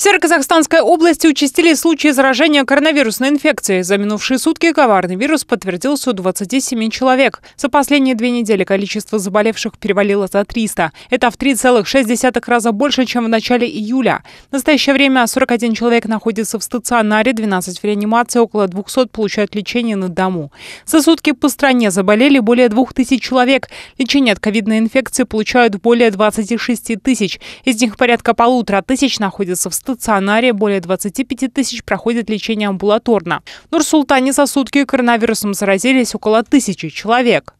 В северо области участили случаи заражения коронавирусной инфекцией. За минувшие сутки коварный вирус подтвердился у 27 человек. За последние две недели количество заболевших перевалило за 300. Это в 3,6 раза больше, чем в начале июля. В настоящее время 41 человек находится в стационаре, 12 в реанимации, около 200 получают лечение на дому. За сутки по стране заболели более 2000 человек. Лечение от ковидной инфекции получают более 26 тысяч. Из них порядка полутора тысяч находятся в стационаре стационаре, более 25 тысяч проходят лечение амбулаторно. В Нур-Султане за сутки коронавирусом заразились около тысячи человек.